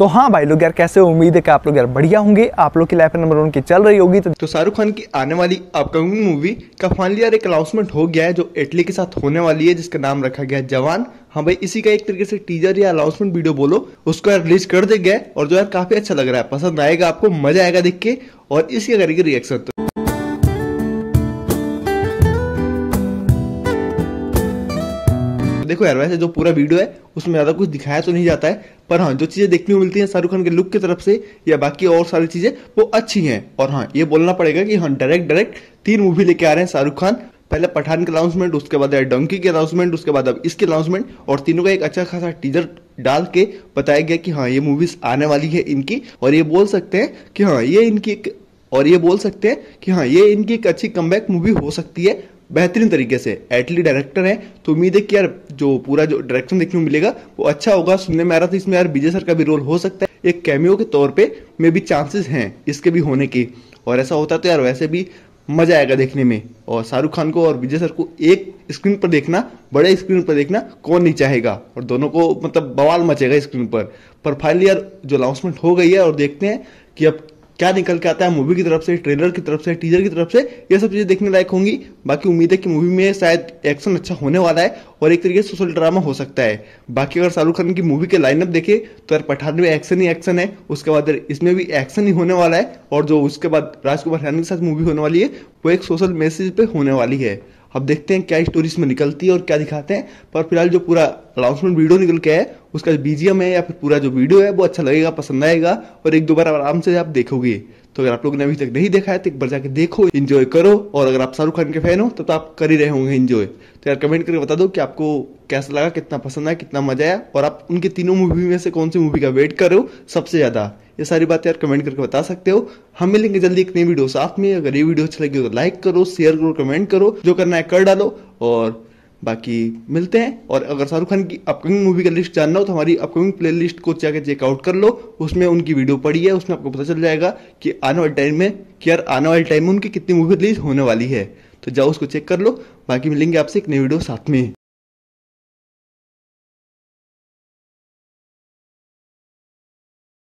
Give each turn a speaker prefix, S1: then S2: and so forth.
S1: तो हाँ भाई लोग यार कैसे उम्मीद है कि आप लोग यार बढ़िया होंगे आप लोग की लाइफ नंबर वन की चल रही होगी तो, तो शाहरुख खान की आने वाली अपकमिंग मूवी का फाइनली यार एक अनाउंसमेंट हो गया है जो इटली के साथ होने वाली है जिसका नाम रखा गया है जवान हाँ भाई इसी का एक तरीके से टीजर या अनाउंसमेंट वीडियो बोलो उसको यार रिलीज कर दे गए और जो यार काफी अच्छा लग रहा है पसंद आएगा आपको मजा आएगा देख के और इसके करेंगे रिएक्शन तो देखो यार वैसे जो पूरा वीडियो है उसमें ज़्यादा कुछ दिखाया तो नहीं जाता है पर हाँ जो चीज़ें देखने को मिलती हैं शाहरुख खान के लुक की तरफ से या बाकी और सारी चीज़ें वो अच्छी हैं और हाँ ये बोलना पड़ेगा कि हाँ डायरेक्ट डायरेक्ट तीन मूवी लेके आ रहे हैं शाहरुख खान पहले पठान के अनाउंसमेंट उसके बाद डंकी के अनाउंसमेंट उसके बाद अब इसके अनाउंसमेंट और तीनों का एक अच्छा खासा टीजर डाल के बताया गया कि हाँ ये मूवीज आने वाली है इनकी और ये बोल सकते हैं कि हाँ ये इनकी एक और ये बोल सकते हैं कि हाँ ये इनकी एक अच्छी कम मूवी हो सकती है बेहतरीन तरीके से एटली डायरेक्टर है तो उम्मीद है कि यार जो पूरा जो डायरेक्शन देखने को मिलेगा वो अच्छा होगा सुनने में आ रहा था इसमें यार विजय सर का भी रोल हो सकता है एक कैमियो के तौर पे में भी चांसेस हैं इसके भी होने के और ऐसा होता तो यार वैसे भी मजा आएगा देखने में और शाहरुख खान को और विजय सर को एक स्क्रीन पर देखना बड़े स्क्रीन पर देखना कौन नहीं चाहेगा और दोनों को मतलब बवाल मचेगा स्क्रीन पर पर फाइनली यार जो अनाउंसमेंट हो गई है और देखते हैं कि अब क्या निकल के आता है मूवी की तरफ से ट्रेलर की तरफ से टीजर की तरफ से ये सब चीज़ें देखने लायक होंगी बाकी उम्मीद है कि मूवी में शायद एक्शन अच्छा होने वाला है और एक तरीके से सोशल ड्रामा हो सकता है बाकी अगर शाहरुख खान की मूवी के लाइनअप देखे तो यार पठान में एक्शन ही एक्शन है उसके बाद इसमें भी एक्शन ही होने वाला है और जो उसके बाद राजकुमार हरानी के साथ मूवी होने वाली है वो एक सोशल मैसेज पे होने वाली है अब देखते हैं क्या स्टोरी इसमें निकलती है और क्या दिखाते हैं पर फिलहाल जो पूरा अनाउंसमेंट वीडियो निकल के है उसका जो बीजीएम है या फिर पूरा जो वीडियो है वो अच्छा लगेगा पसंद आएगा और एक दो बार आराम से आप देखोगे तो अगर आप लोगों ने अभी तक नहीं देखा है तो एक बार जाके देखो इन्जॉय करो और अगर आप शाहरुख खान के फैन हो तो, तो आप कर ही रहे होंगे इन्जॉय तो यार कमेंट करके बता दो कि आपको कैसा लगा कितना पसंद आया कितना मजा आया और आप उनके तीनों मूवी में से कौन सी मूवी का वेट करो सबसे ज्यादा ये सारी बातें यार कमेंट करके बता सकते हो हम मिलेंगे जल्दी एक नई वीडियो साथ में अगर ये वीडियो अच्छी लगी हो तो लाइक करो शेयर करो कमेंट करो जो करना है कर डालो और बाकी मिलते हैं और अगर शाहरुख खान की अपकमिंग मूवी का लिस्ट जानना हो तो हमारी अपकमिंग प्ले लिस्ट को जाकर चेकआउट कर लो उसमें उनकी वीडियो पड़ी है उसमें आपको पता चल जाएगा कि आने वाले टाइम में कि यार आने वाले टाइम में उनकी कितनी मूवी रिलीज होने वाली है तो जाओ उसको चेक कर लो बाकी मिलेंगे आपसे एक नई वीडियो साथ में